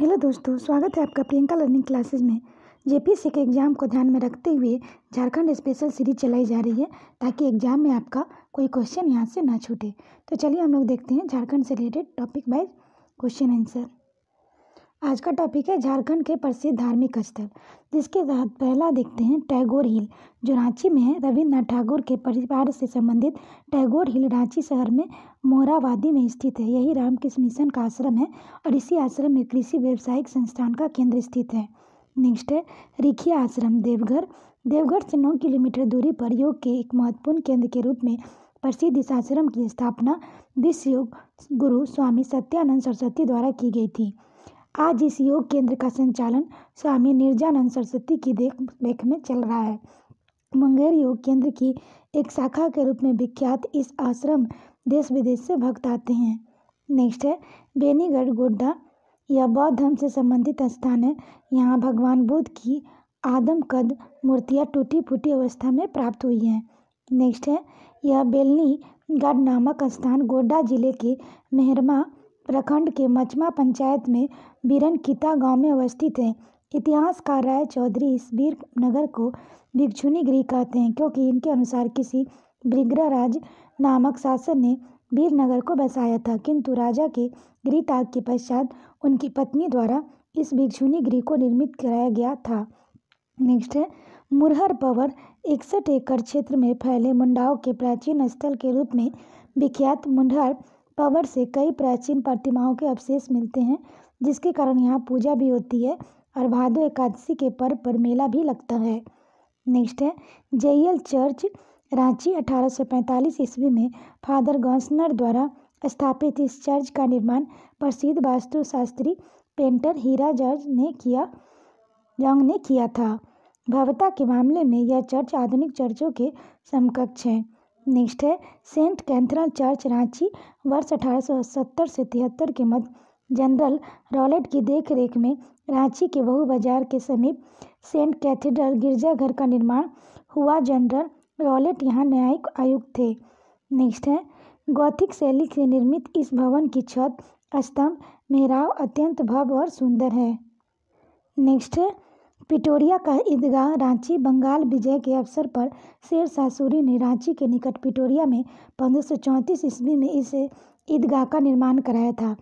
hello दोस्तों स्वागत है आपका प्रियंका लर्निंग क्लासेस में जेपीएससी के एग्ज़ाम को ध्यान में रखते हुए झारखंड स्पेशल सीरीज चलाई जा रही है ताकि एग्ज़ाम में आपका कोई क्वेश्चन यहाँ से ना छूटे तो चलिए हम लोग देखते हैं झारखंड से related topic wise question answer आज का टॉपिक है झारखंड के प्रसिद्ध धार्मिक स्थल जिसके तहत पहला देखते हैं टैगोर हिल जो रांची में है रविन्द्रनाथ ठाकुर के परिवार से संबंधित टैगोर हिल रांची शहर में मोरावादी में स्थित है यही रामकृष्ण मिशन का आश्रम है और इसी आश्रम में कृषि व्यवसायिक संस्थान का केंद्र स्थित है नेक्स्ट है रिखिया आश्रम देवघर देवघर से नौ किलोमीटर दूरी पर योग के एक महत्वपूर्ण केंद्र के रूप में प्रसिद्ध इस आश्रम की स्थापना विश्व योग गुरु स्वामी सत्यानंद सरस्वती द्वारा की गई थी आज इस योग केंद्र का संचालन स्वामी निर्जानंद सरस्वती की देख रेख में चल रहा है मुंगेर योग केंद्र की एक शाखा के रूप में विख्यात इस आश्रम देश विदेश से भक्त आते हैं नेक्स्ट है बेनीगढ़ गोड्डा यह बौद्ध धर्म से संबंधित स्थान है यहाँ भगवान बुद्ध की आदम कद मूर्तियाँ टूटी फूटी अवस्था में प्राप्त हुई हैं नेक्स्ट है यह बेलनी गढ़ नामक स्थान गोड्डा जिले के मेहरमा प्रखंड के मचमा पंचायत में किता गांव में अवस्थित है इतिहासकार राय चौधरी इस वीर नगर को भिक्षुनी गृह कहते हैं क्योंकि इनके अनुसार किसी बृग्राज नामक शासन ने वीरनगर को बसाया था किंतु राजा के गृह गृहत्याग के पश्चात उनकी पत्नी द्वारा इस भिक्षुनी गृह को निर्मित कराया गया था नेक्स्ट है मुरहर पवर इकसठ एकड़ क्षेत्र में फैले मुंडाओं के प्राचीन स्थल के रूप में विख्यात मुंडहर पवर से कई प्राचीन प्रतिमाओं के अवशेष मिलते हैं जिसके कारण यहाँ पूजा भी होती है और भादो एकादशी के पर्व पर मेला भी लगता है नेक्स्ट है जेएल चर्च रांची 1845 ईस्वी में फादर गौसनर द्वारा स्थापित इस चर्च का निर्माण प्रसिद्ध वास्तुशास्त्री पेंटर हीरा जॉर्ज ने किया जॉन्ग ने किया था भव्यता के मामले में यह चर्च आधुनिक चर्चों के समकक्ष है निष्ठ है सेंट कैंथरल चर्च रांची वर्ष अठारह से तिहत्तर के मध्य जनरल रॉलेट की देखरेख में रांची के बहु बाजार के समीप सेंट कैथेड्रल गिरजाघर का निर्माण हुआ जनरल रॉलेट यहाँ न्यायिक आयुक्त थे नेक्स्ट है गौथिक शैली से निर्मित इस भवन की छत स्तंभ मेहराव अत्यंत भव्य और सुंदर है नेक्स्ट है पिटोरिया का ईदगाह रांची बंगाल विजय के अवसर पर शेर सूरी ने रांची के निकट पिटोरिया में पंद्रह ईस्वी में इस ईदगाह का निर्माण कराया था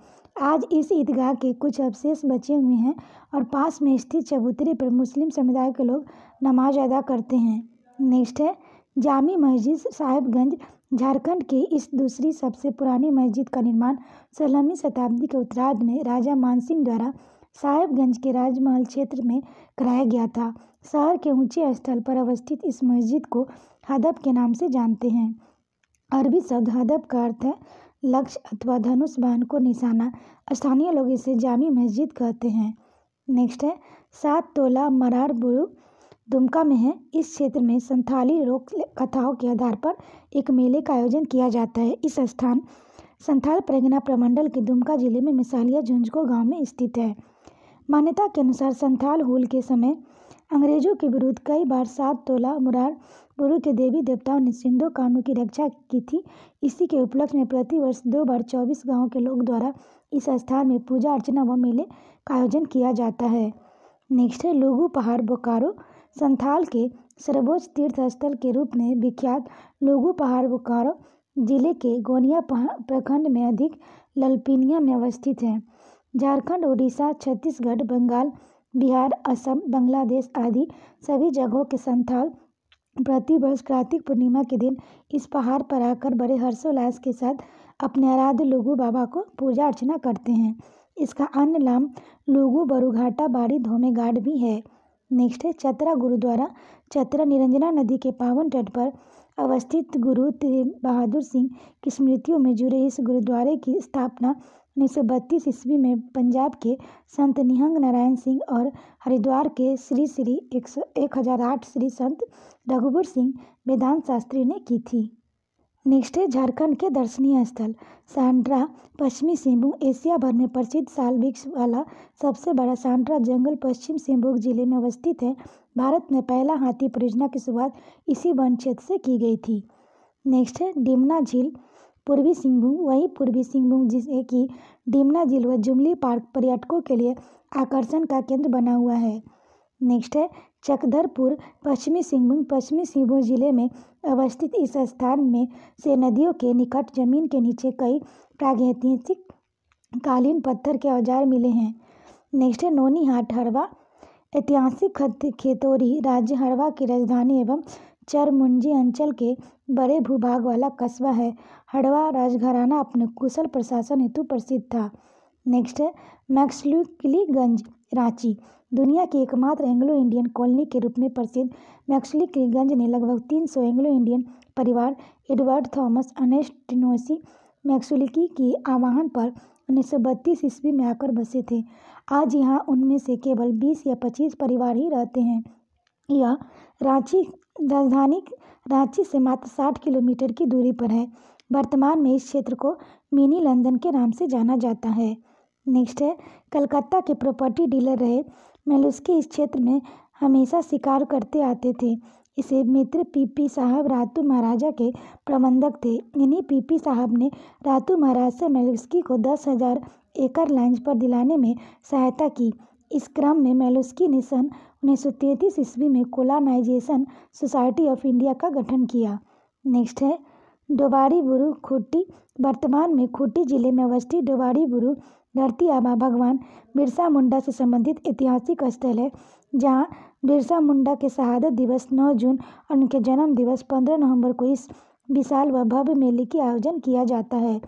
आज इस ईदगाह के कुछ अवशेष बचे हुए हैं और पास में स्थित चबूतरे पर मुस्लिम समुदाय के लोग नमाज अदा करते हैं नेक्स्ट है जामी मस्जिद साहिबगंज झारखंड की इस दूसरी सबसे पुरानी मस्जिद का निर्माण सोलहवीं शताब्दी के उत्तरार्ध में राजा मानसिंह द्वारा साहेबगंज के राजमहल क्षेत्र में कराया गया था शहर के ऊंचे स्थल पर अवस्थित इस मस्जिद को हदब के नाम से जानते हैं अरबी शब्द हदब का अर्थ है लक्ष्य अथवा धनुष बाण को निशाना स्थानीय लोग इसे जामी मस्जिद कहते हैं नेक्स्ट है सात तोला मरार बुरु दुमका में है इस क्षेत्र में संथाली लोक कथाओं के आधार पर एक मेले का आयोजन किया जाता है इस स्थान संथाल प्रगना प्रमंडल के दुमका जिले में मिसालिया झुंझको गांव में स्थित है मान्यता के अनुसार संथाल होल के समय अंग्रेजों के विरुद्ध कई बार सात तोला मुरार मुरारपुरु के देवी देवताओं ने सिंधु कानू की रक्षा की थी इसी के उपलक्ष्य में प्रतिवर्ष दो बार चौबीस गांवों के लोग द्वारा इस स्थान में पूजा अर्चना व मेले का आयोजन किया जाता है नेक्स्ट है लुगु पहाड़ बोकारो संथाल के सर्वोच्च तीर्थ स्थल के रूप में विख्यात लुगु पहाड़ बोकारो जिले के गोनिया प्रखंड में अधिक ललपिनिया में अवस्थित है झारखंड उड़ीसा छत्तीसगढ़ बंगाल बिहार असम बांग्लादेश आदि सभी जगहों के संथाल प्रतिवर्ष कार्तिक पूर्णिमा के दिन इस पहाड़ पर आकर बड़े हर्षोल्लास के साथ अपने आराध्य लुगु बाबा को पूजा अर्चना करते हैं इसका अन्य नाम लुगु बरुघाटा बाड़ी घाट भी है नेक्स्ट है चतरा गुरुद्वारा चतरा निरंजना नदी के पावन तट पर अवस्थित गुरु तेग बहादुर सिंह की स्मृतियों में जुड़े इस गुरुद्वारे की स्थापना उन्नीस सौ बत्तीस ईस्वी में पंजाब के संत निहंग नारायण सिंह और हरिद्वार के श्री श्री एक सौ एक हज़ार आठ श्री संत रघुवर सिंह वेदांत शास्त्री ने की थी नेक्स्ट है झारखंड के दर्शनीय स्थल सांड्रा पश्चिमी सिंहभूम एशिया भर में प्रसिद्ध साल वृक्ष वाला सबसे बड़ा सांड्रा जंगल पश्चिम सिंहभूम जिले में अवस्थित है भारत में पहला हाथी परियोजना की शुरुआत इसी वन क्षेत्र से की गई थी नेक्स्ट है डिमना झील पूर्वी सिंहभूम वही पूर्वी सिंहभूम जिसे कि डिमना झील व जुमली पार्क पर्यटकों के लिए आकर्षण का केंद्र बना हुआ है नेक्स्ट है चकधरपुर पश्चिमी सिंहभूम पश्चिमी सिंहभूम जिले में अवस्थित इस स्थान में से नदियों के निकट जमीन के नीचे कई प्रागैतिहासिक कालीन पत्थर के औजार मिले हैं नेक्स्ट है नोनीहाट हरवा ऐतिहासिक खेतोरी राज्य हरवा की राजधानी एवं चरमुंजी अंचल के बड़े भूभाग वाला कस्बा है हड़वा राजघराना अपने कुशल प्रशासन हेतु प्रसिद्ध था नेक्स्ट है रांची दुनिया की एकमात्र एंग्लो इंडियन कॉलोनी के रूप में प्रसिद्ध मैक्सलिकलीगंज ने लगभग 300 एंग्लो इंडियन परिवार एडवर्ड थॉमस अनेस्टिनोसी मैक्सुलिकी के आवाहन पर उन्नीस सौ बत्तीस ईस्वी में आकर बसे थे आज यहाँ उनमें से केवल 20 या 25 परिवार ही रहते हैं यह रांची राजधानी रांची से मात्र 60 किलोमीटर की दूरी पर है वर्तमान में इस क्षेत्र को मिनी लंदन के नाम से जाना जाता है नेक्स्ट है कलकत्ता के प्रॉपर्टी डीलर रहे मेलुस्की इस क्षेत्र में हमेशा शिकार करते आते थे इसे मित्र पीपी साहब रातू महाराजा के प्रबंधक थे इन्हीं पीपी साहब ने रातू महाराज से मेलुस्की को दस हजार एकड़ लैंड पर दिलाने में सहायता की इस क्रम में मेलुस्की ने सन उन्नीस सौ तैंतीस ईस्वी में कोलानाइजेशन सोसाइटी ऑफ इंडिया का गठन किया नेक्स्ट है डोबारी बुरु खूँटी वर्तमान में खुट्टी जिले में अवस्थित डोबारी बुरु धरती आबा भगवान बिरसा मुंडा से संबंधित ऐतिहासिक स्थल है जहाँ बिरसा मुंडा के शहादत दिवस 9 जून और उनके जन्म दिवस 15 नवंबर को इस विशाल व भव्य मेले की आयोजन किया जाता है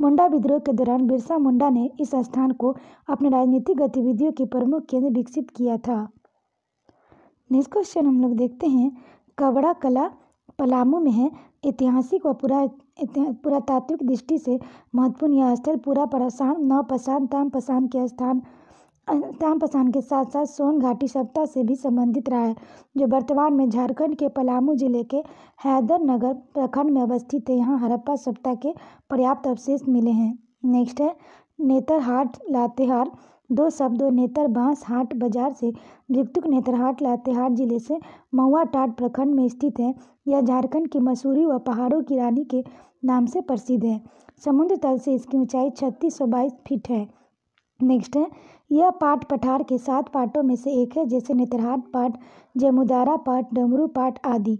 मुंडा विद्रोह के दौरान बिरसा मुंडा ने इस स्थान को अपने राजनीतिक गतिविधियों के प्रमुख केंद्र विकसित किया था नेक्स्ट क्वेश्चन हम लोग देखते हैं कबड़ा कला पलामू में है ऐतिहासिक व पुरा पुरातात्विक दृष्टि से महत्वपूर्ण यह स्थल पूरा पसान ताम पसान के स्थान पसान के साथ साथ सोन घाटी सभ्यता से भी संबंधित रहा है जो वर्तमान में झारखंड के पलामू जिले के हैदर नगर प्रखंड में अवस्थित है यहाँ हड़प्पा सभ्यता के पर्याप्त अवशेष मिले हैं नेक्स्ट है नेतरहाट लातेहार दो शब्दों बांस हाट बाजार से नेतर हाट लातेहार जिले से महुआटांड प्रखंड में स्थित है यह झारखंड की मसूरी व पहाड़ों की रानी के नाम से प्रसिद्ध है समुद्र तल से इसकी ऊंचाई छत्तीस सौ बाईस फीट है नेक्स्ट है यह पाट पठार के सात पाटों में से एक है जैसे नेतरहाट पाट जमुदारा पाट डमरू पाट आदि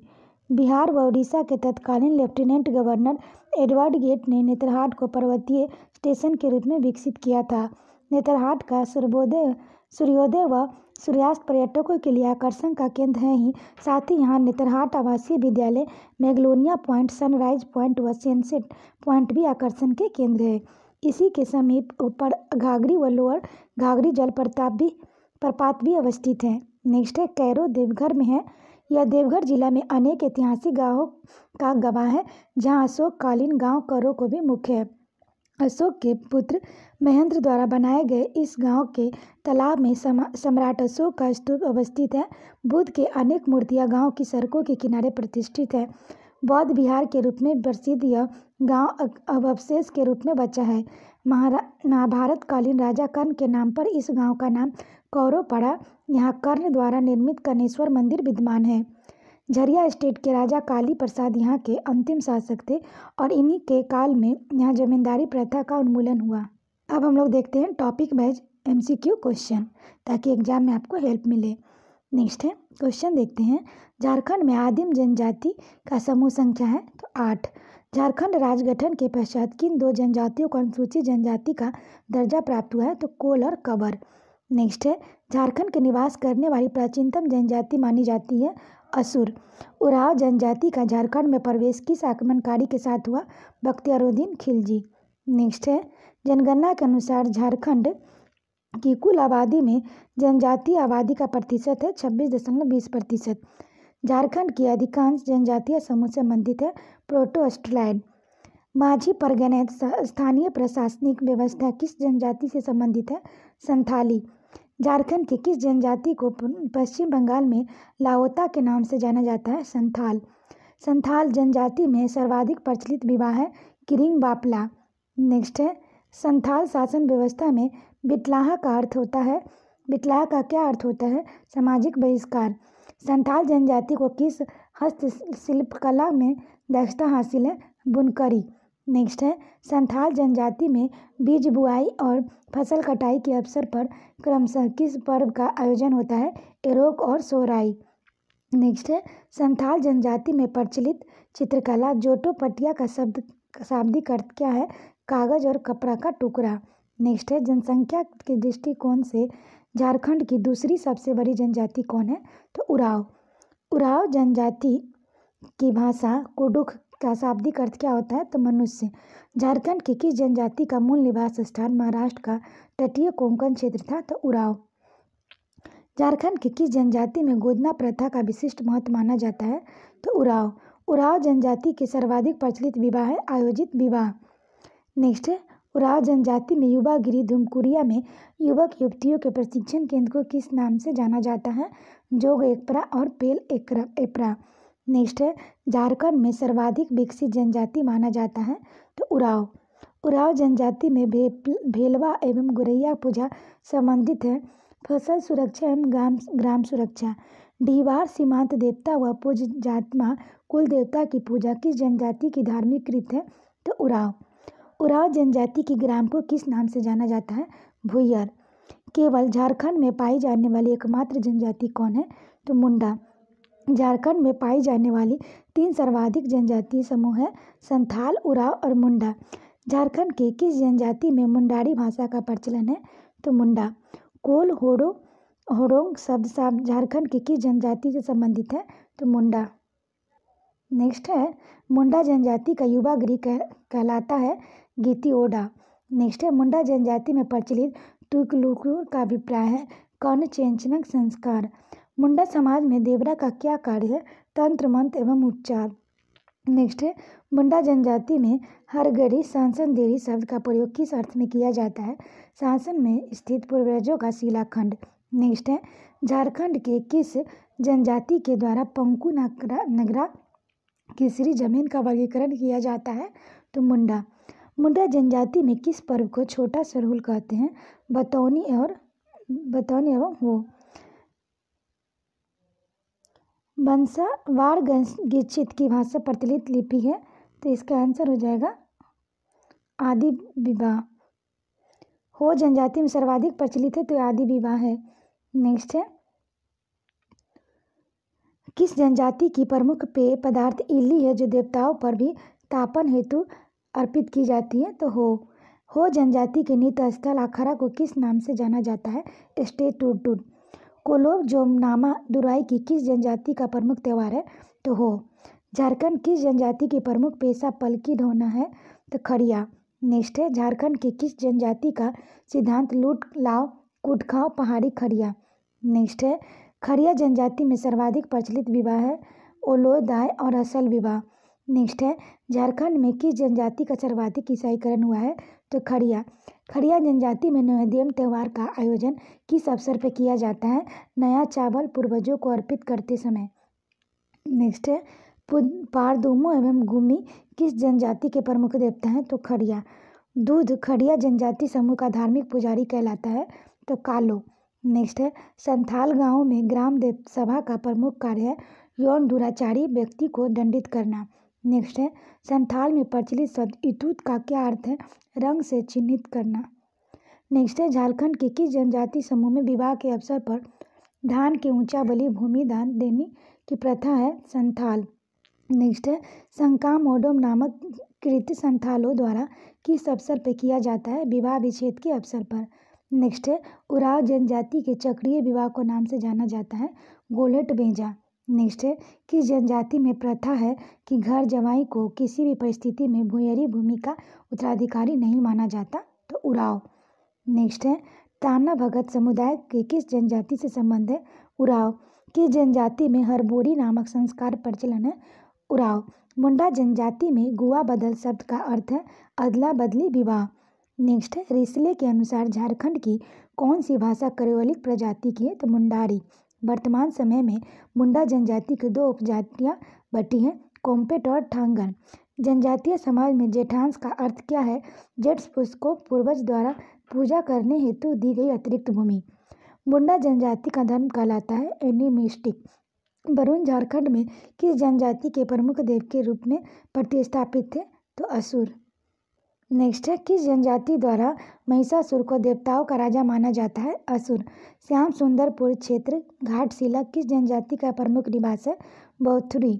बिहार व उड़ीसा के तत्कालीन लेफ्टिनेंट गवर्नर एडवर्ड गेट ने नेतरहाट को पर्वतीय स्टेशन के रूप में विकसित किया था नेतरहाट का सूर्योदय सूर्योदय व सूर्यास्त पर्यटकों के लिए आकर्षण का केंद्र है ही साथ ही यहाँ नेतरहाट आवासीय विद्यालय मेगलोनिया पॉइंट सनराइज पॉइंट व सेंसेट पॉइंट भी आकर्षण के केंद्र है इसी के समीप ऊपर घाघरी व लोअर घाघरी जलप्रताप भी प्रपात भी अवस्थित है नेक्स्ट है कैरो देवघर में है यह देवघर जिला में अनेक ऐतिहासिक गाँवों का गवाह है जहाँ अशोककालीन गाँव करो को भी मुख्य है अशोक के पुत्र महेंद्र द्वारा बनाए गए इस गांव के तालाब में सम्राट अशोक का स्तूप अवस्थित है बुद्ध के अनेक मूर्तियां गांव की सड़कों के किनारे प्रतिष्ठित है बौद्ध विहार के रूप में प्रसिद्ध यह गाँव अब अवशेष के रूप में बचा है महाभारत कालीन राजा कर्ण के नाम पर इस गांव का नाम कौरव पड़ा यहाँ कर्ण द्वारा निर्मित कर्णेश्वर मंदिर विद्यमान है झरिया स्टेट के राजा काली प्रसाद यहाँ के अंतिम शासक थे और इन्हीं के काल में यहाँ जमींदारी प्रथा का उन्मूलन हुआ अब हम लोग देखते हैं टॉपिक वाइज एम क्वेश्चन ताकि एग्जाम में आपको हेल्प मिले नेक्स्ट है क्वेश्चन देखते हैं झारखंड में आदिम जनजाति का समूह संख्या है तो आठ झारखंड राज्य गठन के पश्चात किन दो जनजातियों को अनुसूचित जनजाति का दर्जा प्राप्त हुआ है तो कोल और कबर नेक्स्ट है झारखंड के निवास करने वाली प्राचीनतम जनजाति मानी जाती है असुर उराव जनजाति का झारखंड में प्रवेश किस आक्रमणकारी के साथ हुआ बख्तियारुद्दीन खिलजी नेक्स्ट है जनगणना के अनुसार झारखंड की कुल आबादी में जनजातीय आबादी का प्रतिशत है छब्बीस दशमलव बीस प्रतिशत झारखंड की अधिकांश जनजातीय समूह से संबंधित है प्रोटोस्ट्राइड माझी परगने स्थानीय प्रशासनिक व्यवस्था किस जनजाति से संबंधित है संथाली झारखंड की किस जनजाति को पश्चिम बंगाल में लाओता के नाम से जाना जाता है संथाल संथाल जनजाति में सर्वाधिक प्रचलित विवाह है किरिंग बापला नेक्स्ट है संथाल शासन व्यवस्था में बिटलाहा का अर्थ होता है बिटलाहा का क्या अर्थ होता है सामाजिक बहिष्कार संथाल जनजाति को किस हस्तशिल्पकला में दक्षता हासिल है बुनकरी नेक्स्ट है संथाल जनजाति में बीज बुआई और फसल कटाई के अवसर पर क्रमशः किस पर्व का आयोजन होता है एरोक और सोराई नेक्स्ट है संथाल जनजाति में प्रचलित चित्रकला जोटो पटिया का शब्द शाब्दिक अर्थ क्या है कागज और कपड़ा का टुकड़ा नेक्स्ट है जनसंख्या के दृष्टिकोण से झारखंड की दूसरी सबसे बड़ी जनजाति कौन है तो उराव उराव जनजाति की भाषा कुडुख का शाब्दिक अर्थ क्या होता है तो मनुष्य झारखंड के किस जनजाति का मूल निवास स्थान महाराष्ट्र का तटीय कोंकण क्षेत्र था तो उराव झारखंड के किस जनजाति में गोदना प्रथा का विशिष्ट महत्व माना जाता है तो उराव उराव जनजाति के सर्वाधिक प्रचलित विवाह है आयोजित विवाह नेक्स्ट उराव जनजाति में युवा गिरी धुमकुरिया में युवक युवतियों के प्रशिक्षण केंद्र को किस नाम से जाना जाता है जोग एकपरा और पेल एकरा एपरा नेक्स्ट है झारखंड में सर्वाधिक विकसित जनजाति माना जाता है तो उराव उराव जनजाति में भे भेलवा एवं गुरैया पूजा संबंधित है फसल सुरक्षा एवं ग्राम ग्राम सुरक्षा डीवार सीमांत देवता व पूज जातमा कुल देवता की पूजा किस जनजाति की धार्मिक कृत है तो उराव उराव जनजाति की ग्राम को किस नाम से जाना जाता है भुयर केवल झारखंड में पाई जाने वाली एकमात्र जनजाति कौन है तो मुंडा झारखंड में पाई जाने वाली तीन सर्वाधिक जनजातीय समूह हैं संथाल उराव और मुंडा झारखंड के किस जनजाति में मुंडारी भाषा का प्रचलन है तो मुंडा कोल होड़ो होडोंग शब्द झारखंड के किस जनजाति से संबंधित है तो मुंडा नेक्स्ट है मुंडा जनजाति का युवा गृह कहलाता है गीति ओडा नेक्स्ट है मुंडा जनजाति में प्रचलित टुकलुकु का अभिप्राय है कर्ण चेंचनक संस्कार मुंडा समाज में देवरा का क्या कार्य है तंत्र मंत्र एवं उपचार नेक्स्ट है मुंडा जनजाति में हरगड़ी सांसन देरी शब्द का प्रयोग किस अर्थ में किया जाता है सांसन में स्थित पूर्वजों का शिलाखंड नेक्स्ट है झारखंड के किस जनजाति के द्वारा पंकु नगरा नगरा किसरी जमीन का वर्गीकरण किया जाता है तो मुंडा मुंडा जनजाति में किस पर्व को छोटा सरहुल कहते हैं बतौनी और बतौनी एवं हो वार गिचित की भाषा प्रचलित लिपि है तो इसका आंसर हो जाएगा आदि विवाह हो जनजाति में सर्वाधिक प्रचलित है तो आदि विवाह है नेक्स्ट है किस जनजाति की प्रमुख पेय पदार्थ इली है जो देवताओं पर भी तापन हेतु अर्पित की जाती है तो हो हो जनजाति के नीत स्थल अखाड़ा को किस नाम से जाना जाता है स्टे टूर टूर कोलोब जोमनामा दुराई की किस जनजाति का प्रमुख त्यौहार है तो हो झारखंड किस जनजाति की प्रमुख पेशा पलकी ढोना है तो खड़िया नेक्स्ट है झारखंड की किस जनजाति का सिद्धांत लूट लाओ कूट खाओ पहाड़ी खड़िया नेक्स्ट है खड़िया जनजाति में सर्वाधिक प्रचलित विवाह है ओलो दाय और असल विवाह नेक्स्ट है झारखंड में किस जनजाति का सर्वाधिक ईसाईकरण हुआ है तो खड़िया खड़िया जनजाति में नवोदयम त्यौहार का आयोजन किस अवसर पर किया जाता है नया चावल पूर्वजों को अर्पित करते समय नेक्स्ट है पारदूमो एवं गुमी किस जनजाति के प्रमुख देवता हैं तो खड़िया दूध खड़िया जनजाति समूह का धार्मिक पुजारी कहलाता है तो कालो नेक्स्ट है संथाल गांव में ग्राम देव सभा का प्रमुख कार्य है यौन दुराचारी व्यक्ति को दंडित करना नेक्स्ट है संथाल में प्रचलित शब्द इतूत का क्या अर्थ है रंग से चिन्हित करना नेक्स्ट है झारखंड के किस जनजाति समूह में विवाह के अवसर पर धान के ऊंचा बलि भूमि दान देने की प्रथा है संथाल नेक्स्ट है संकाम ओडोम नामक कृत्य संथालों द्वारा किस अवसर पर किया जाता है विवाह विच्छेद के अवसर पर नेक्स्ट है उराव जनजाति के चक्रीय विवाह को नाम से जाना जाता है गोलट बेजा नेक्स्ट है किस जनजाति में प्रथा है कि घर जवाई को किसी भी परिस्थिति में भुयरी भूमि का उत्तराधिकारी नहीं माना जाता तो उराव नेक्स्ट है ताना भगत समुदाय के किस जनजाति से संबंध है उराव किस जनजाति में हरबोरी नामक संस्कार प्रचलन है उराव मुंडा जनजाति में गुआ बदल शब्द का अर्थ है अदला बदली विवाह नेक्स्ट है रिसले के अनुसार झारखंड की कौन सी भाषा करोलिक प्रजाति की है तो मुंडारी वर्तमान समय में मुंडा जनजाति की दो उपजातियाँ बटी हैं कोम्पेट और ठांगन जनजातीय समाज में जेठांश का अर्थ क्या है जेट्स पुरुष को पूर्वज द्वारा पूजा करने हेतु दी गई अतिरिक्त भूमि मुंडा जनजाति का धर्म कहलाता है एनिमिस्टिक वरुण झारखंड में किस जनजाति के प्रमुख देव के रूप में प्रतिस्थापित थे तो असुर नेक्स्ट है किस जनजाति द्वारा महिषासुर को देवताओं का राजा माना जाता है असुर श्याम सुंदरपुर क्षेत्र घाटशिला किस जनजाति का प्रमुख निवास है बौथुरी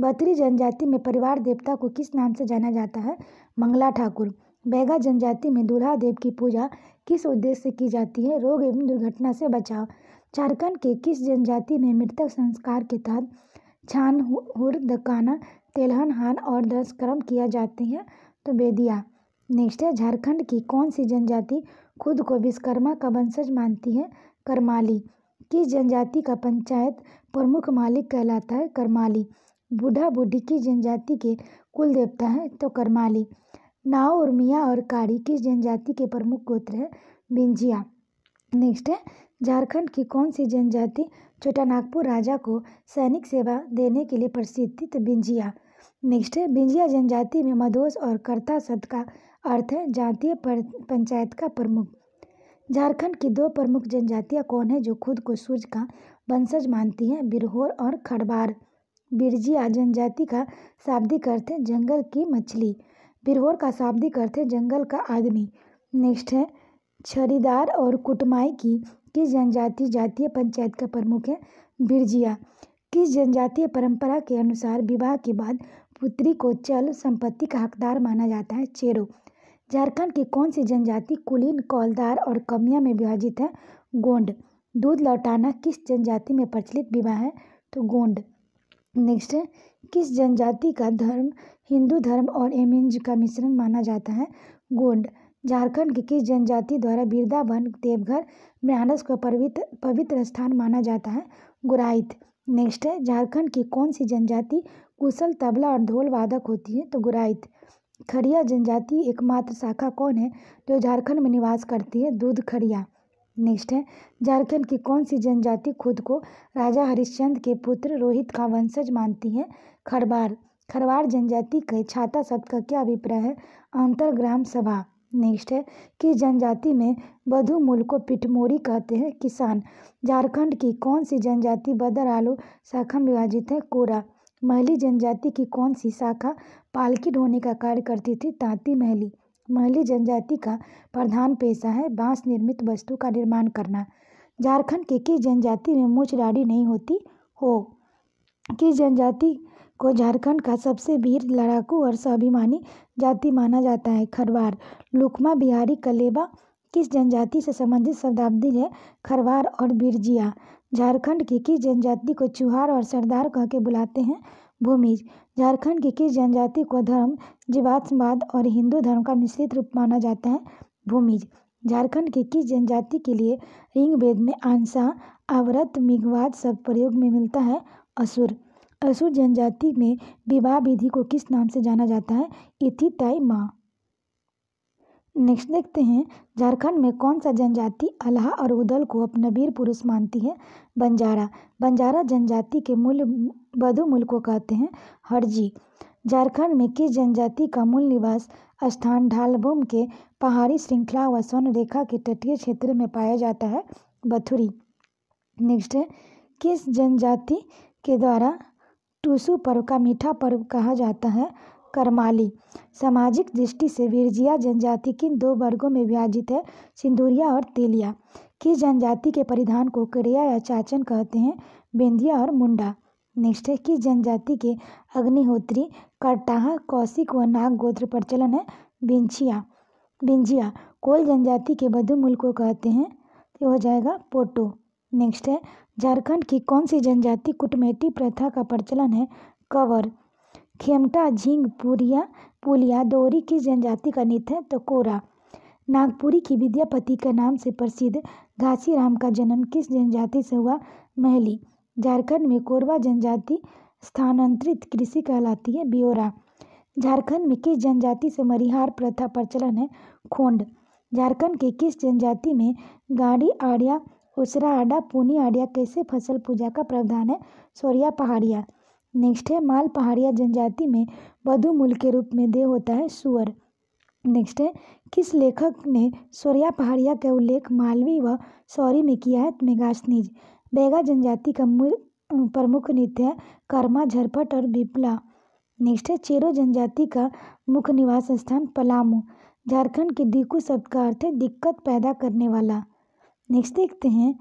बौथुरी जनजाति में परिवार देवता को किस नाम से जाना जाता है मंगला ठाकुर बैगा जनजाति में दूल्हा देव की पूजा किस उद्देश्य से की जाती है रोग एवं दुर्घटना से बचाव झारखंड के किस जनजाति में मृतक संस्कार के तहत छान हुर दकाना तेलहन हान और दस क्रम किया जाते हैं तो बेदिया नेक्स्ट है झारखंड की कौन सी जनजाति खुद को विश्वकर्मा का वंशज मानती है करमाली किस जनजाति का पंचायत प्रमुख मालिक कहलाता है करमाली बूढ़ा बूढ़ी किस जनजाति के कुल देवता हैं तो करमाली नाव और मियाँ और कारी किस जनजाति के प्रमुख गोत्र है बिंजिया नेक्स्ट है झारखंड की कौन सी जनजाति छोटा नागपुर राजा को सैनिक सेवा देने के लिए प्रसिद्ध थी तो बिंजिया नेक्स्ट है बिंजिया जनजाति में मधोस और कर्ता शब्द का अर्थ है जातीय पंचायत का प्रमुख झारखंड की दो प्रमुख जनजातियाँ कौन है जो खुद को सूर्य का वंशज मानती हैं बिरहोर और खड़बार बिरजिया जनजाति का शाब्दिक अर्थ है जंगल की मछली बिरहोर का शाब्दिक अर्थ है जंगल का आदमी नेक्स्ट है छरीदार और कुटमाई की किस जनजाति जातीय पंचायत का प्रमुख है बिरजिया किस जनजातीय परंपरा के अनुसार विवाह के बाद पुत्री को चल संपत्ति का हकदार माना जाता है चेरो झारखंड की कौन सी जनजाति कुलीन, कौलदार और कमिया में विभाजित है गोंड दूध लौटाना किस जनजाति में प्रचलित विवाह है तो गोंड नेक्स्ट है किस जनजाति का धर्म हिंदू धर्म और एमिंज का मिश्रण माना जाता है गोंड झारखंड की किस जनजाति द्वारा बिरदावन देवघर मानस को पवित्र पवित्र स्थान माना जाता है गुराइत नेक्स्ट है झारखंड की कौन सी जनजाति कुशल तबला और ढोल वादक होती है तो गुराइत खरिया जनजाति एकमात्र शाखा कौन है जो झारखंड में निवास करती है दूध खरिया नेक्स्ट है झारखंड की कौन सी जनजाति खुद को राजा हरिश्चंद के पुत्र रोहित का वंशज मानती है खरवार खरवार जनजाति के छाता शब्द का क्या अभिप्राय है अंतरग्राम सभा नेक्स्ट है किस जनजाति में बधु मूल को पिटमोरी कहते हैं किसान झारखंड की कौन सी जनजाति बदर आलू शाखा में विभाजित है कोरा महली जनजाति की कौन सी शाखा पालकी ढोने का कार्य करती थी ताँती महली महली जनजाति का प्रधान पेशा है बाँस निर्मित वस्तु का निर्माण करना झारखंड के किस जनजाति में मूछ दाढ़ी नहीं होती हो किस जनजाति को झारखंड का सबसे वीर लड़ाकू और स्वाभिमानी जाति माना जाता है खरवार लुकमा बिहारी कलेबा किस जनजाति से संबंधित शब्दावली है खरवार और बिरजिया झारखंड की किस जनजाति को चुहार और सरदार कह के बुलाते हैं भूमिज झारखंड की किस जनजाति को धर्म जीवात्मवाद और हिंदू धर्म का मिश्रित रूप माना जाता है भूमिज झारखंड की किस जनजाति के लिए रिंग वेद में आंसा आवृत मिघवाद सब प्रयोग में मिलता है असुर असुर जनजाति में विवाह विधि को किस नाम से जाना जाता है इथिताई माँ नेक्स्ट देखते हैं झारखंड में कौन सा जनजाति अल्हा और उदल को अपना वीर पुरुष मानती है बंजारा बंजारा जनजाति के मूल बधु मूल को कहते हैं हरजी झारखंड में किस जनजाति का मूल निवास स्थान ढालभूम के पहाड़ी श्रृंखला व स्वर्ण रेखा के तटीय क्षेत्र में पाया जाता है बथुरी नेक्स्ट है किस जनजाति के द्वारा टूसू पर्व का मीठा पर्व कहा जाता है करमाली सामाजिक दृष्टि से विरजिया जनजाति किन दो वर्गों में विभाजित है सिंदूरिया और तेलिया किस जनजाति के परिधान को कड़िया या चाचन कहते हैं बेंदिया और मुंडा नेक्स्ट है किस जनजाति के अग्निहोत्री करटाहा कौशिक व नाग गोत्र प्रचलन है बिंछिया बिंजिया कोल जनजाति के बधु मूल को कहते हैं तो हो जाएगा पोटो नेक्स्ट है झारखंड की कौन सी जनजाति कुटमेटी प्रथा का प्रचलन है कवर खेमटा झींग पुरिया पुलिया दोरी किस जनजाति का नृत्य है तो कोरा नागपुरी की विद्यापति के नाम से प्रसिद्ध घासीराम का जन्म किस जनजाति से हुआ महली झारखंड में कोरबा जनजाति स्थानांतरित कृषि कहलाती है ब्योरा झारखंड में किस जनजाति से मरिहार प्रथा प्रचलन है खोंड झारखंड के किस जनजाति में गाड़ी आड़िया उसरा आडा पूनी आड़िया कैसे फसल पूजा का प्रावधान है सोरिया पहाड़िया नेक्स्ट है माल पहाड़िया जनजाति में वधु मूल के रूप में दे होता है सुअर नेक्स्ट है किस लेखक ने सौर्या पहाड़िया का उल्लेख मालवी व सौरी में किया है मेगास्नीज बैगा जनजाति का मूल प्रमुख नृत्य है कर्मा झरपट और बिपला नेक्स्ट है चेरो जनजाति का मुख्य निवास स्थान पलामू झारखंड के दिकू शब्द का अर्थ है दिक्कत पैदा करने वाला नेक्स्ट देखते हैं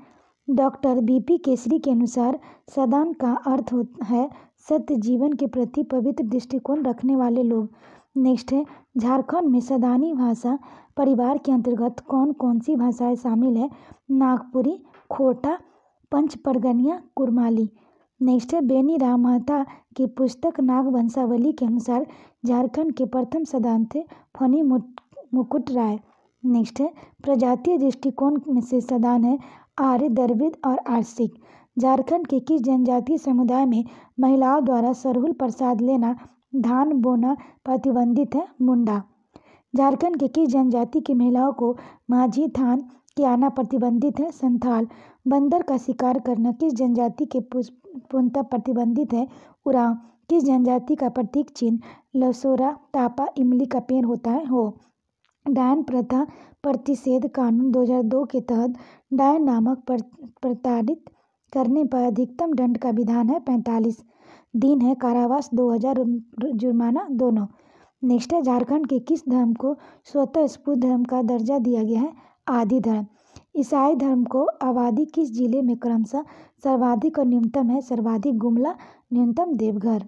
डॉक्टर बीपी केसरी के अनुसार सदान का अर्थ है सत्य जीवन के प्रति पवित्र दृष्टिकोण रखने वाले लोग नेक्स्ट है झारखंड में सदानी भाषा परिवार के अंतर्गत कौन कौन सी भाषाएं शामिल है नागपुरी खोटा पंचपरगनिया कुरमाली नेक्स्ट है बेनी राम महता की पुस्तक नाग वंशावली के अनुसार झारखंड के प्रथम सदान थे फनी मुकुट राय नेक्स्ट है प्रजातीय दृष्टिकोण में से सदान है आर्य द्रविद और आर्सिक झारखंड के किस जनजातीय समुदाय में महिलाओं द्वारा सरहुल प्रसाद लेना धान बोना प्रतिबंधित है मुंडा झारखंड के किस जनजाति की महिलाओं को माझी थान के आना प्रतिबंधित है संथाल बंदर का शिकार करना किस जनजाति के पूर्णतः प्रतिबंधित है उराव किस जनजाति का प्रतीक चिन्ह लसोरा तापा इमली का पेड़ होता है हो डायन प्रथा प्रतिषेध कानून 2002 के तहत डायन नामक प्रताड़ित करने पर अधिकतम दंड का विधान है पैंतालीस दिन है कारावास दो हजार जुर्माना दोनों नेक्स्ट है झारखंड के किस धर्म को स्वतः स्फूर्त धर्म का दर्जा दिया गया है आदि धर्म ईसाई धर्म को आबादी किस जिले में क्रमशः सर्वाधिक और न्यूनतम है सर्वाधिक गुमला न्यूनतम देवघर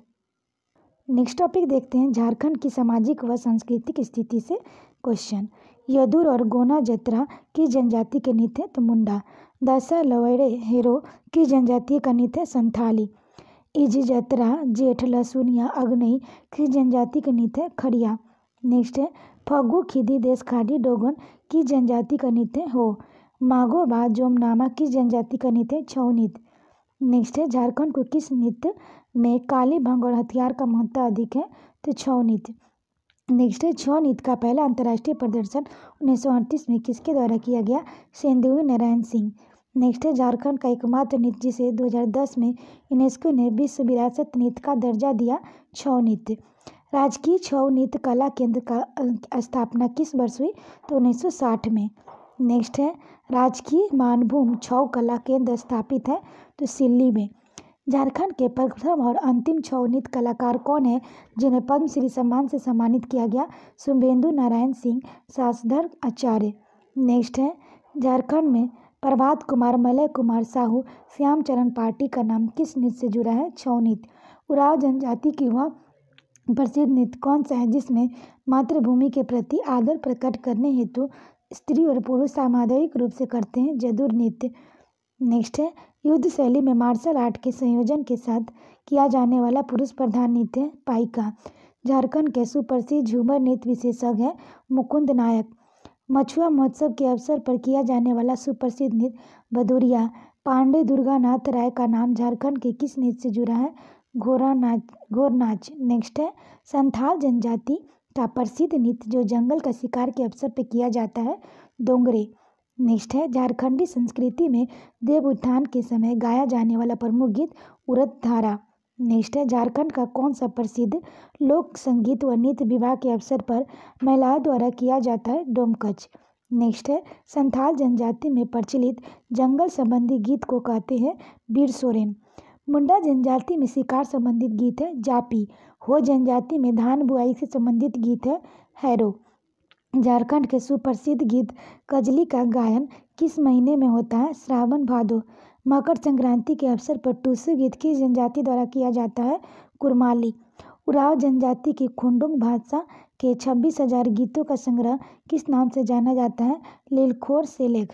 नेक्स्ट टॉपिक देखते हैं झारखंड की सामाजिक व सांस्कृतिक स्थिति से क्वेश्चन यदुर और गोना जत्रा किस जनजाति के नृत्य है तो मुंडा दशा लवैड़े हेरो की जनजातीय का नृत्य संथाली इजी जतरा जेठ लसुनिया अग्नई की जनजाति का थे है खड़िया नेक्स्ट है फगु खिदी देश खाड़ी डोगन की जनजाति का नृत्य हो मागो बा जोमनामा की जनजाति का नृत्य छौ नित नेक्स्ट है झारखंड को किस नृत्य में काली भंग और हथियार का महत्व अधिक है तो छौ नृत्य नेक्स्ट है छौ नृत्य का पहला अंतर्राष्ट्रीय प्रदर्शन उन्नीस में किसके द्वारा किया गया सेंदुई नारायण सिंह नेक्स्ट है झारखंड का एकमात्र नृत्य जिसे 2010 में यूनेस्को ने विश्व विरासत नृत्य का दर्जा दिया छौ नृत्य राजकीय छौ नृत्य कला केंद्र का अं-, स्थापना किस वर्ष हुई तो 1960 में नेक्स्ट है राजकीय मानभूम छौ कला केंद्र स्थापित है तो सिल्ली में झारखंड के प्रथम और अंतिम छौ नृत्य कलाकार कौन है जिन्हें पद्मश्री सम्मान से सम्मानित किया गया शुभेंदु नारायण सिंह सासधर आचार्य नेक्स्ट है झारखंड में प्रभात कुमार मलय कुमार साहू श्याम चरण पार्टी का नाम किस नृत्य से जुड़ा है छौ नृत्य उराव जनजाति की वह प्रसिद्ध नृत्य कौन सा है जिसमें मातृभूमि के प्रति आदर प्रकट करने हेतु स्त्री और पुरुष सामुदायिक रूप से करते हैं जदुर नृत्य नेक्स्ट है युद्ध शैली में मार्शल आर्ट के संयोजन के साथ किया जाने वाला पुरुष प्रधान नृत्य पाइका झारखंड के सुप्रसिद्ध झूमर नृत्य विशेषज्ञ है मुकुंद नायक मछुआ महोत्सव के अवसर पर किया जाने वाला सुप्रसिद्ध नृत्य भदौरिया पांडे दुर्गानाथ राय का नाम झारखंड के किस नृत्य से जुड़ा है घोरा नाच घोर नाच नेक्स्ट है संथाल जनजाति का प्रसिद्ध नृत्य जो जंगल का शिकार के अवसर पर किया जाता है डोंगरे नेक्स्ट है झारखंडी संस्कृति में देव उत्थान के समय गाया जाने वाला प्रमुख गीत उरतधारा धारा निष्ठा झारखंड का कौन सा प्रसिद्ध लोक संगीत व नृत्य विवाह के अवसर पर महिलाओं द्वारा किया जाता है डोमकच नेक्स्ट है संथाल जनजाति में प्रचलित जंगल संबंधी गीत को कहते हैं बीर सोरेन मुंडा जनजाति में शिकार संबंधित गीत है जापी हो जनजाति में धान बुआई से संबंधित गीत है हैरो झारखंड के सुप्रसिद्ध गीत कजली का गायन किस महीने में होता है श्रावण भादो मकर संक्रांति के अवसर पर टूसु गीत किस जनजाति द्वारा किया जाता है कुरमाली उराव जनजाति की खुंडुंग भाषा के छब्बीस हज़ार गीतों का संग्रह किस नाम से जाना जाता है लिलखोर सेलेख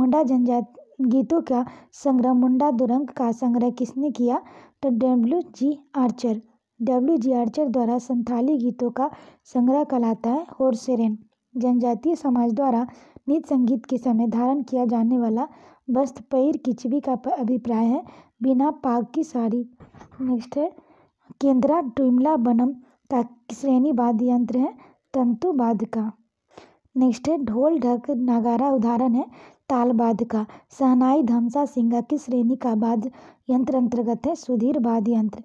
मुंडा जनजाति गीतों का संग्रह मुंडा दुरंग का संग्रह किसने किया तो W G Archer W G Archer द्वारा संथाली गीतों का संग्रह कहलाता है होरसेरेन जनजातीय समाज द्वारा नृत्य संगीत के समय धारण किया जाने वाला वस्त्र पैर किचवी का अभिप्राय है बिना पाग की साड़ी नेक्स्ट है केंद्रा डुमला बनम का श्रेणी वाद्य यंत्र है तंतु बाद का नेक्स्ट है ढोल ढक नगारा उदाहरण है बाद का सहनाई धमसा सिंगा की श्रेणी का वाद्य यंत्र अंतर्गत है सुधीर वाद्य यंत्र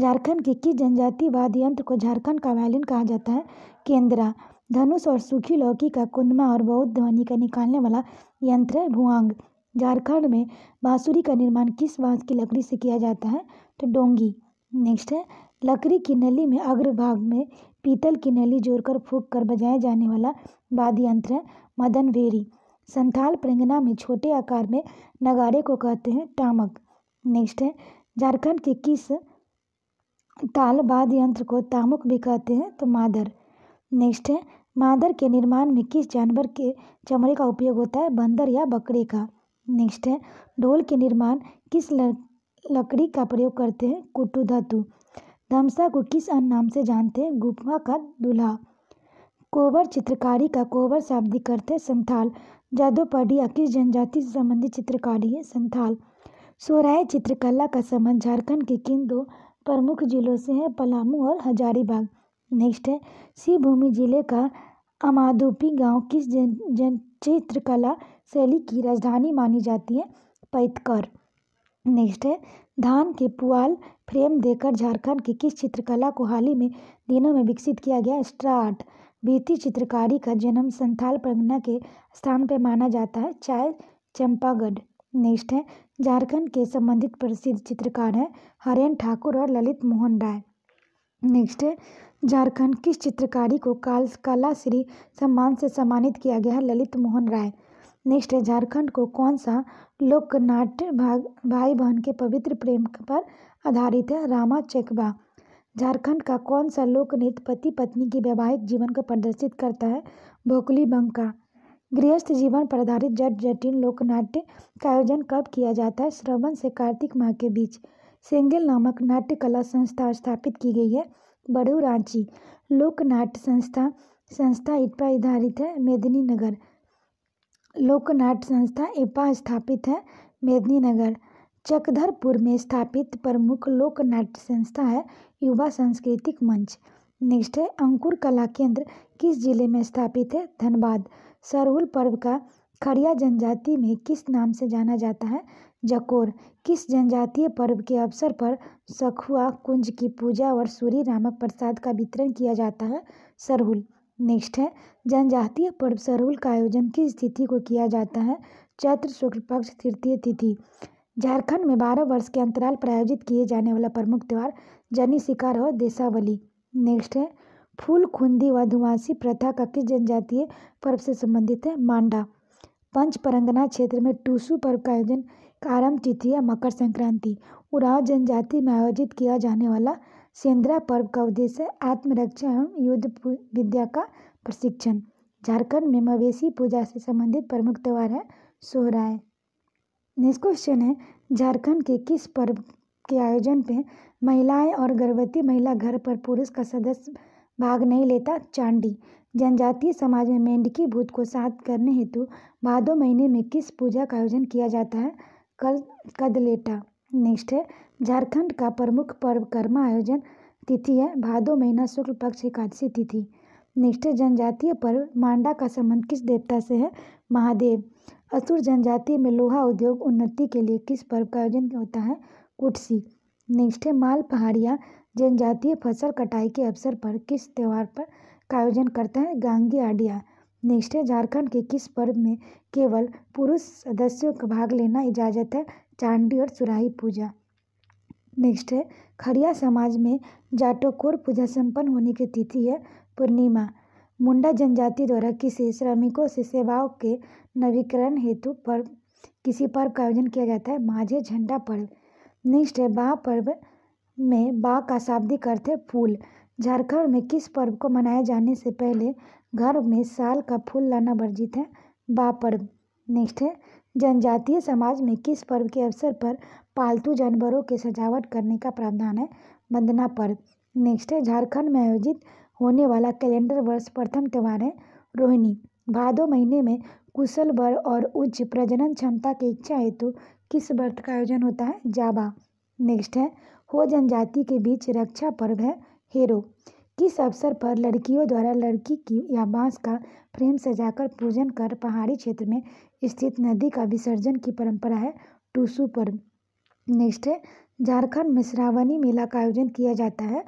झारखंड की किस जनजाति वाद्य यंत्र को झारखंड का वायलिन कहा जाता है केंद्रा धनुष और सूखी लौकी का कुंदमा और बहुत ध्वनि का निकालने वाला यंत्र है भुआंग झारखंड में बांसुरी का निर्माण किस बांस की लकड़ी से किया जाता है तो डोंगी नेक्स्ट है लकड़ी की नली में अग्रभाग में पीतल की नली जोड़कर फूंक कर बजाया जाने वाला वाद्य यंत्र है मदन भेरी संथाल प्रंगना में छोटे आकार में नगाड़े को कहते हैं टामक नेक्स्ट है झारखंड के किस ताल वाद्य यंत्र को तामुक भी कहते हैं तो मादर नेक्स्ट है मादर के निर्माण में किस जानवर के चमड़े का उपयोग होता है बंदर या बकरे का नेक्स्ट है ढोल के निर्माण किस लकड़ी का प्रयोग करते हैं कुटू धातु धमसा को किस अन्य नाम से जानते हैं गुफा का दूल्हा कोबर चित्रकारी का कोबर शाब्दी करते हैं संथाल या किस जनजाति से संबंधित चित्रकारी है संथाल सोराय चित्रकला का संबंध झारखंड के किन दो प्रमुख जिलों से है पलामू और हजारीबाग नेक्स्ट है शिवभूमि जिले का अमादुपी गांव किस जन जन चित्रकला शैली की राजधानी मानी जाती है पैतकर नेक्स्ट है धान के पुआल फ्रेम देकर झारखंड की किस चित्रकला को हाल ही में दिनों में विकसित किया गया स्ट्रा आर्ट बीती चित्रकारी का जन्म संथाल परगना के स्थान पर माना जाता है चाय चंपागढ़ नेक्स्ट है झारखंड के संबंधित प्रसिद्ध चित्रकार हैं हरेन ठाकुर और ललित मोहन राय नेक्स्ट है झारखंड किस चित्रकारी को काल कला श्री सम्मान से सम्मानित किया गया है ललित मोहन राय नेक्स्ट है झारखंड को कौन सा लोकनाट्य भाग भाई बहन के पवित्र प्रेम पर आधारित है रामा चेकबा झारखंड का कौन सा लोक नृत्य पति पत्नी के वैवाहिक जीवन को प्रदर्शित करता है भोकली बंका गृहस्थ जीवन पर आधारित जट जटिन लोकनाट्य का आयोजन कब किया जाता है श्रवण से कार्तिक माह के बीच सेंगेल नामक नाट्य कला संस्था स्थापित की गई है बड़ू रांची लोकनाट्य संस्था संस्था इट पर आधारित है मेदिनीनगर लोकनाट्य संस्था एपा स्थापित है मेदिनीनगर चकधरपुर में स्थापित प्रमुख लोकनाट्य संस्था है युवा सांस्कृतिक मंच नेक्स्ट है अंकुर कला केंद्र किस जिले में स्थापित है धनबाद सरहुल पर्व का खड़िया जनजाति में किस नाम से जाना जाता है जकोर किस जनजातीय पर्व के अवसर पर सखुआ कुंज की पूजा और सूर्य रामक प्रसाद का वितरण किया जाता है सरहुल नेक्स्ट है जनजातीय पर्व सरोल का आयोजन किस तिथि को किया जाता है चैत्र शुक्ल पक्ष तृतीय तिथि झारखंड में बारह वर्ष के अंतराल पर आयोजित किए जाने वाला प्रमुख त्यौहार जनी शिकार और देशावली नेक्स्ट है फूल खुंदी व धुआंसी प्रथा का किस जनजातीय पर्व से संबंधित है मांडा पंच परंगना क्षेत्र में टूसू पर्व का आयोजन आरम्भ तिथि या मकर संक्रांति उड़ाव जनजाति में आयोजित किया जाने वाला सेंद्रा पर्व का उद्देश्य आत्मरक्षा एवं युद्ध विद्या का प्रशिक्षण झारखंड में मवेशी पूजा से संबंधित प्रमुख त्यौहार है सोहराय नेक्स्ट क्वेश्चन है झारखंड के किस पर्व के आयोजन पे महिलाएं और गर्भवती महिला घर पर पुरुष का सदस्य भाग नहीं लेता चांडी जनजातीय समाज में मेंढकी भूत को साथ करने हेतु भादो महीने में किस पूजा का आयोजन किया जाता है कल कदलेटा नेक्स्ट है झारखंड का प्रमुख पर्व कर्मा आयोजन तिथि है भादो महीना शुक्ल पक्ष एकादशी तिथि नेक्स्ट है जनजातीय पर्व मांडा का संबंध किस देवता से है महादेव असुर जनजाति में लोहा उद्योग उन्नति के लिए किस पर्व का आयोजन होता है कुटसी नेक्स्ट है माल पहाड़िया जनजातीय फसल कटाई के अवसर पर किस त्यौहार पर का आयोजन करता है गांगी आडिया नेक्स्ट है झारखंड के किस पर्व में केवल पुरुष सदस्यों का भाग लेना इजाज़त है चांडी और सुराही पूजा नेक्स्ट है खड़िया समाज में जाटोकोर पूजा संपन्न होने की तिथि है पूर्णिमा मुंडा जनजाति द्वारा किसी श्रमिकों से सेवाओं के नवीकरण हेतु पर किसी पर्व का आयोजन किया जाता है माझे झंडा पर्व नेक्स्ट है बाह पर्व में बा का शाब्दिक अर्थ है फूल झारखंड में किस पर्व को मनाए जाने से पहले घर में साल का फूल लाना वर्जित है बा पर्व नेक्स्ट है जनजातीय समाज में किस पर्व के अवसर पर पालतू जानवरों के सजावट करने का प्रावधान है वंदना पर्व नेक्स्ट है झारखंड में आयोजित होने वाला कैलेंडर वर्ष प्रथम त्यौहार है रोहिणी भादो महीने में कुशल वर और उच्च प्रजनन क्षमता की इच्छा हेतु किस व्रत का आयोजन होता है जाबा नेक्स्ट है हो जनजाति के बीच रक्षा पर्व है हेरो किस अवसर पर लड़कियों द्वारा लड़की की या बांस का फ्रेम सजाकर पूजन कर पहाड़ी क्षेत्र में स्थित नदी का विसर्जन की परंपरा है टूसू पर्व नेक्स्ट है झारखंड में श्रावणी मेला का आयोजन किया जाता है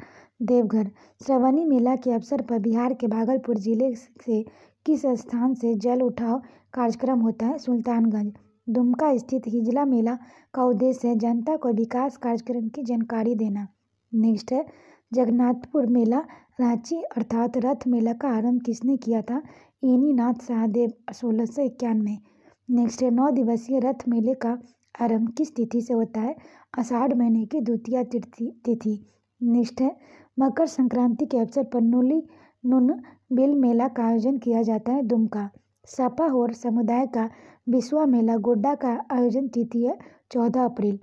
देवघर श्रावणी मेला के अवसर पर बिहार के भागलपुर जिले से किस स्थान से जल उठाव कार्यक्रम होता है सुल्तानगंज दुमका स्थित हिजला मेला का उद्देश्य है जनता को विकास कार्यक्रम की जानकारी देना नेक्स्ट है जगन्नाथपुर मेला रांची अर्थात रथ मेला का आरंभ किसने किया था एनी नाथ शाहदेव सोलह सौ इक्यानवे नेक्स्ट है नौ दिवसीय रथ मेले का आरंभ किस तिथि से होता है आषाढ़ महीने की द्वितीय तिथि नेक्स्ट है मकर संक्रांति के अवसर पर नूली नुन बिल मेला का आयोजन किया जाता है दुमका सपाहोर समुदाय का विश्वा मेला गोड्डा का आयोजन तिथि है चौदह अप्रैल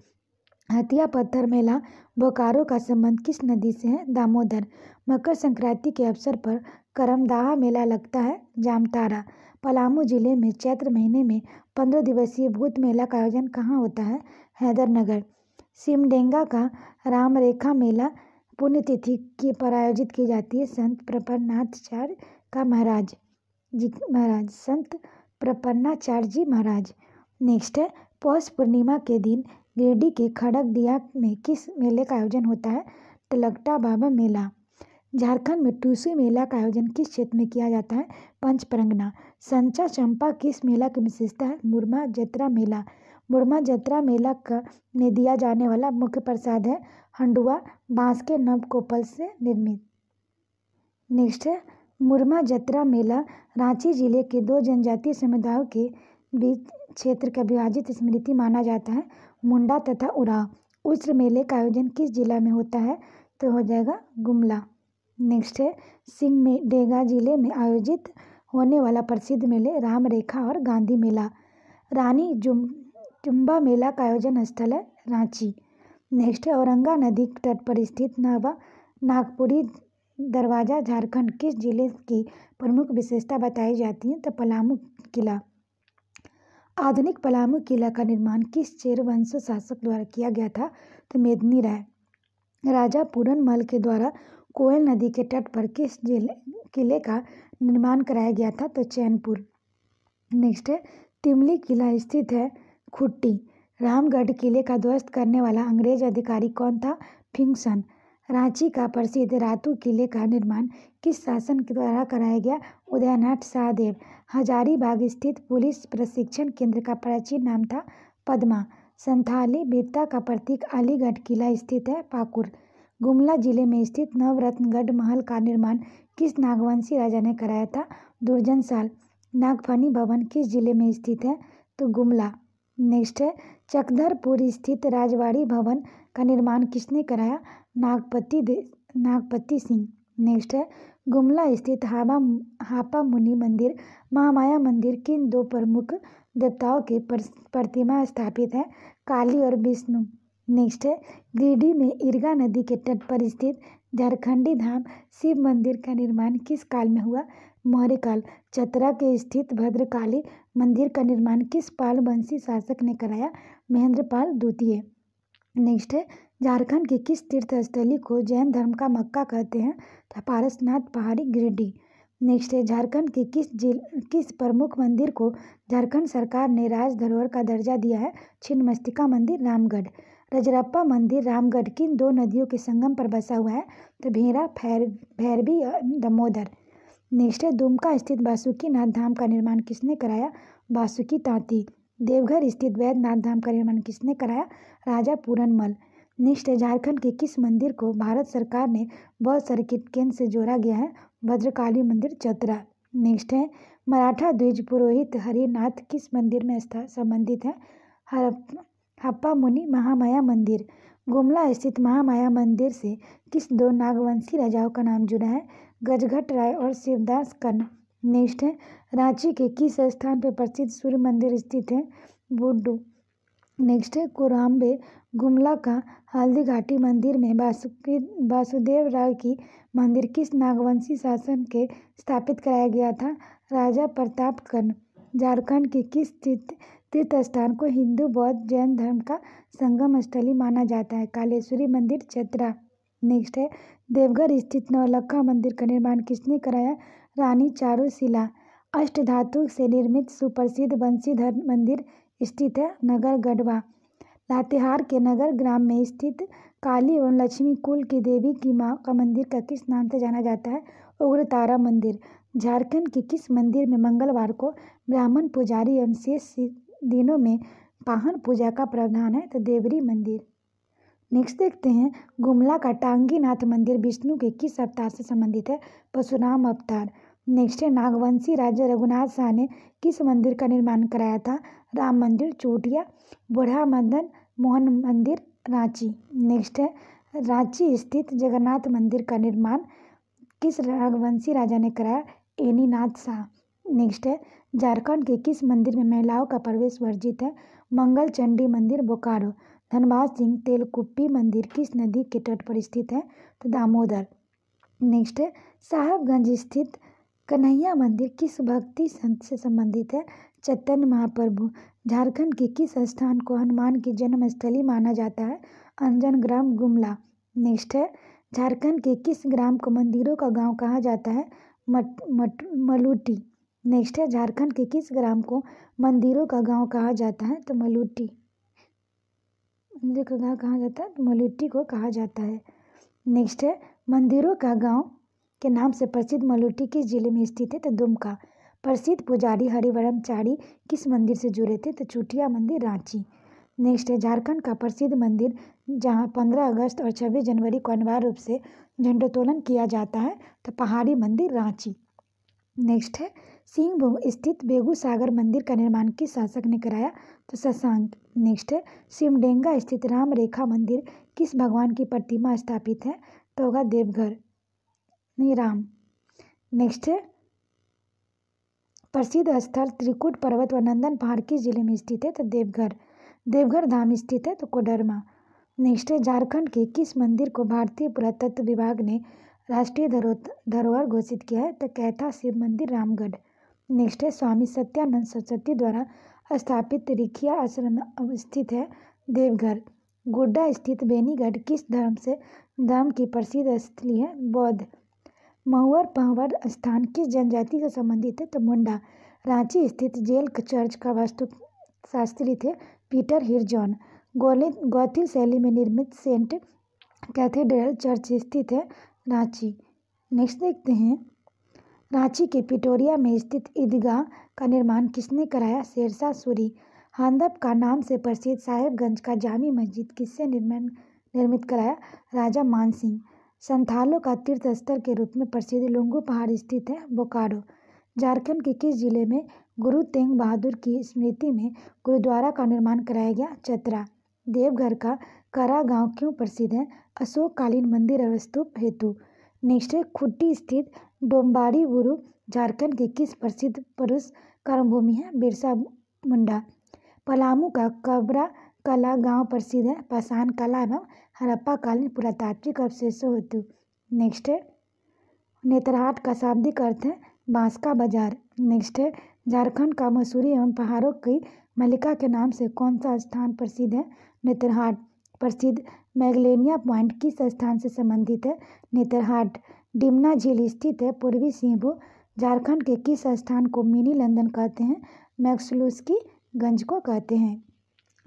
हथिया पत्थर मेला बोकारो का संबंध किस नदी से है दामोदर मकर संक्रांति के अवसर पर करमदाहा मेला लगता है जामतारा पलामू जिले में चैत्र महीने में पंद्रह दिवसीय भूत मेला का आयोजन कहाँ होता है हैदरनगर सिमडेंगा का रामरेखा मेला पुण्यतिथि की पर आयोजित की जाती है संत प्रपन्नाथाचार्य का महाराज जी महाराज संत प्रपन्नाचार्य जी महाराज नेक्स्ट है पौष पूर्णिमा के दिन गिरडी के खड़गदिया में किस मेले का आयोजन होता है तिलकटा बाबा मेला झारखंड में टुसू मेला का आयोजन किस क्षेत्र में किया जाता है पंचपरंगना संचा चंपा किस मेला की विशेषता है मुरमा जत्रा मेला मुरमा जतरा मेला का में दिया जाने वाला मुख्य प्रसाद है हंडुआ बांस के नव कोपल से निर्मित नेक्स्ट है मुरमा जतरा मेला रांची जिले के दो जनजातीय समुदायों के बीच क्षेत्र का विभाजित स्मृति माना जाता है मुंडा तथा उराव उस मेले का आयोजन किस जिला में होता है तो हो जाएगा गुमला नेक्स्ट है सिंह में डेगा जिले में आयोजित होने वाला प्रसिद्ध मेले राम रेखा और गांधी मेला रानी जुम चुम्बा मेला का आयोजन स्थल है रांची नेक्स्ट है औरंगा नदी तट पर स्थित नवा नागपुरी दरवाज़ा झारखंड किस जिले की प्रमुख विशेषता बताई जाती है तो पलामू किला आधुनिक पलामू किला का निर्माण किस चेर वंश शासक द्वारा किया गया था तो मेदनी राय राजा मल के द्वारा कोयल नदी के तट पर किस जिले किले का निर्माण कराया गया था तो चैनपुर नेक्स्ट है तिमली किला स्थित है खुट्टी रामगढ़ किले का ध्वस्त करने वाला अंग्रेज अधिकारी कौन था फिंगसन रांची का प्रसिद्ध रातू किले का निर्माण किस शासन के द्वारा कराया गया उदयनाथ शाहदेव हजारीबाग स्थित पुलिस प्रशिक्षण केंद्र का प्राचीन नाम था पदमा संथाली वीरता का प्रतीक अलीगढ़ किला स्थित है पाकुर गुमला जिले में स्थित नवरत्नगढ़ महल का निर्माण किस नागवंशी राजा ने कराया था दुर्जन साल नागफनी भवन किस जिले में स्थित है तो गुमला नेक्स्ट है चकधरपुर स्थित राजवाड़ी भवन का निर्माण किसने कराया नागपति नागपति सिंह नेक्स्ट है गुमला स्थित हापा हापा मुनि मंदिर महामाया मंदिर किन दो प्रमुख देवताओं की प्रतिमा स्थापित है काली और विष्णु नेक्स्ट है गिरडी में इर्गा नदी के तट पर स्थित झारखंडी धाम शिव मंदिर का निर्माण किस काल में हुआ मौर्य काल चतरा के स्थित भद्रकाली मंदिर का निर्माण किस पाल वंशी शासक ने कराया महेंद्रपाल द्वितीय नेक्स्ट है झारखंड के किस तीर्थस्थली को जैन धर्म का मक्का कहते हैं तो पारसनाथ पहाड़ी गिरिडीह नेक्स्ट है झारखंड के किस जिल किस प्रमुख मंदिर को झारखंड सरकार ने राज धरोहर का दर्जा दिया है छिन्न मस्तिका मंदिर रामगढ़ रजरप्पा मंदिर रामगढ़ किन दो नदियों के संगम पर बसा हुआ है तो भेरा फैर भैरवी और नेक्स्ट है दुमका स्थित बासुकी नाथ धाम का निर्माण किसने कराया बासुकी तांती देवघर स्थित वैद्यनाथ धाम का निर्माण किसने कराया राजा पूरनमल निष्ठ झारखंड के किस मंदिर को भारत सरकार ने बौद्ध सर्किट केंद्र से जोड़ा गया है भद्रकाली मंदिर चतरा नेक्स्ट है मराठा द्विज पुरोहित हरिनाथ किस मंदिर में संबंधित है हप्पा मुनि महामाया मंदिर गुमला स्थित महामाया मंदिर से किस दो नागवंशी राजाओं का नाम जुड़ा है गजघट राय और शिवदास कर्ण नेक्स्ट है रांची के किस स्थान पर प्रसिद्ध सूर्य मंदिर स्थित है बुड्डू नेक्स्ट है कोराम्बे गुमला का हल्दी घाटी मंदिर में वासुकी वासुदेव राय की मंदिर किस नागवंशी शासन के स्थापित कराया गया था राजा प्रताप कर्ण झारखंड के किस तीर्थ तीर्थ स्थान को हिंदू बौद्ध जैन धर्म का संगम स्थली माना जाता है कालेश्वरी मंदिर चतरा नेक्स्ट है देवघर स्थित नवलखा मंदिर का निर्माण किसने कराया रानी चारूशिला अष्ट अष्टधातु से निर्मित सुप्रसिद्ध बंशीधर मंदिर स्थित है नगर गढ़वा लातेहार के नगर ग्राम में स्थित काली एवं लक्ष्मी कुल की देवी की माँ का मंदिर का किस नाम से जाना जाता है उग्रतारा मंदिर झारखंड के किस मंदिर में मंगलवार को ब्राह्मण पुजारी एवं शेष दिनों में पाहन पूजा का प्रावधान है तो देवरी मंदिर नेक्स्ट देखते हैं गुमला का टांगीनाथ मंदिर विष्णु के किस अवतार से संबंधित है परशुराम अवतार नेक्स्ट है नागवंशी राजा रघुनाथ शाह ने किस मंदिर का निर्माण कराया था राम मंदिर चोटिया बुढ़ा मदन मोहन मंदिर रांची नेक्स्ट है रांची स्थित जगन्नाथ मंदिर का निर्माण किस राघवंशी राजा ने कराया एनीनाथ शाह नेक्स्ट है झारखंड के किस मंदिर में महिलाओं का प्रवेश वर्जित है मंगल चंडी मंदिर बोकारो धनबाद सिंह तेलकुप्पी मंदिर किस नदी के तट पर स्थित है तो दामोदर नेक्स्ट है साहबगंज स्थित कन्हैया मंदिर किस भक्ति संत से संबंधित है चैतन्य महाप्रभु झारखंड के किस स्थान को हनुमान की जन्मस्थली माना जाता है अंजन ग्राम गुमला नेक्स्ट है झारखंड के किस ग्राम को मंदिरों का गांव कहा जाता है मट मट मलूटी नेक्स्ट है झारखंड के किस ग्राम को मंदिरों का गांव कहा जाता है तो मलूटी मंदिर का गाँव कहा जाता है तो मलूटी को कहा जाता है नेक्स्ट है मंदिरों का गांव के नाम से प्रसिद्ध मलुटी किस जिले में स्थित है तो दुमका प्रसिद्ध पुजारी हरिवरमचारी किस मंदिर से जुड़े थे तो चुटिया मंदिर रांची नेक्स्ट है झारखंड का प्रसिद्ध मंदिर जहाँ पंद्रह अगस्त और छब्बीस जनवरी को अनिवार्य रूप से झंडोत्तोलन किया जाता है तो पहाड़ी मंदिर रांची नेक्स्ट है सिंहभूम स्थित बेगूसागर मंदिर का निर्माण किस शासक ने कराया तो शशांक नेक्स्ट है सिमडेंगा स्थित राम रेखा मंदिर किस भगवान की प्रतिमा स्थापित है तो होगा देवघर नहीं राम नेक्स्ट है प्रसिद्ध स्थल त्रिकुट पर्वत व नंदन पहाड़ किस जिले में स्थित है तो देवघर देवघर धाम स्थित है तो कोडरमा नेक्स्ट है झारखंड के किस मंदिर को भारतीय पुरातत्व विभाग ने राष्ट्रीय धरो धरोहर घोषित किया है तो कैथा शिव मंदिर रामगढ़ नेक्स्ट है स्वामी सत्यानंद सरस्वती द्वारा स्थापित रिखिया आश्रम स्थित है देवघर गोड्डा स्थित बेनीगढ़ किस धर्म से धर्म की प्रसिद्ध स्थली है बौद्ध महुआर और स्थान किस जनजाति से संबंधित है तो मुंडा रांची स्थित जेल चर्च का वास्तुशास्त्री थे पीटर हिरजॉन गौथिल शैली में निर्मित सेंट कैथेड्रल चर्च स्थित है रांची नेक्स्ट देखते हैं रांची के पिटोरिया में स्थित ईदगाह का निर्माण किसने कराया शेरशाह सूरी हांदब का नाम से प्रसिद्ध साहेबगंज का जामी मस्जिद किससे निर्माण निर्मित कराया राजा मानसिंह सिंह संथालों का तीर्थ स्थल के रूप में प्रसिद्ध लुंगू पहाड़ स्थित है बोकारो झारखंड के किस जिले में गुरु तेग बहादुर की स्मृति में गुरुद्वारा का निर्माण कराया गया चतरा देवघर का करा गांव क्यों प्रसिद्ध है अशोककालीन मंदिर अवस्तुप हेतु नेक्स्ट है खुट्टी स्थित डोम्बाड़ी गुरु झारखंड के किस प्रसिद्ध पुरुष कर्मभूमि है बिरसा मुंडा पलामू का कबरा कला गांव प्रसिद्ध है पाषाण कला एवं हड़प्पा हड़प्पाकालीन पुरातात्विक अवशेषो हेतु नेक्स्ट है नेत्रहाट का शाब्दिक अर्थ है बांस का बाजार नेक्स्ट है झारखंड का मसूरी एवं पहाड़ों की मलिका के नाम से कौन सा स्थान प्रसिद्ध है नेत्रहाट प्रसिद्ध मैगलेनिया पॉइंट किस स्थान से संबंधित है नेत्रहाट डिमना झील स्थित है पूर्वी सिंहभूम झारखंड के किस स्थान को मिनी लंदन कहते हैं मैक्सलूस्की गंज को कहते हैं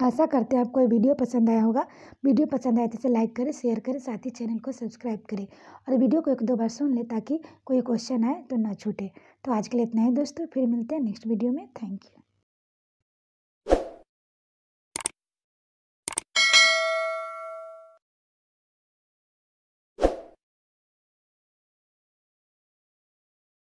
आशा करते हैं आपको ये वीडियो पसंद आया होगा वीडियो पसंद आए तो इसे लाइक करें शेयर करें साथ ही चैनल को सब्सक्राइब करें और वीडियो को एक दो बार सुन लें ताकि कोई क्वेश्चन आए तो ना छूटे तो आज के लिए इतना ही दोस्तों फिर मिलते हैं नेक्स्ट वीडियो में थैंक यू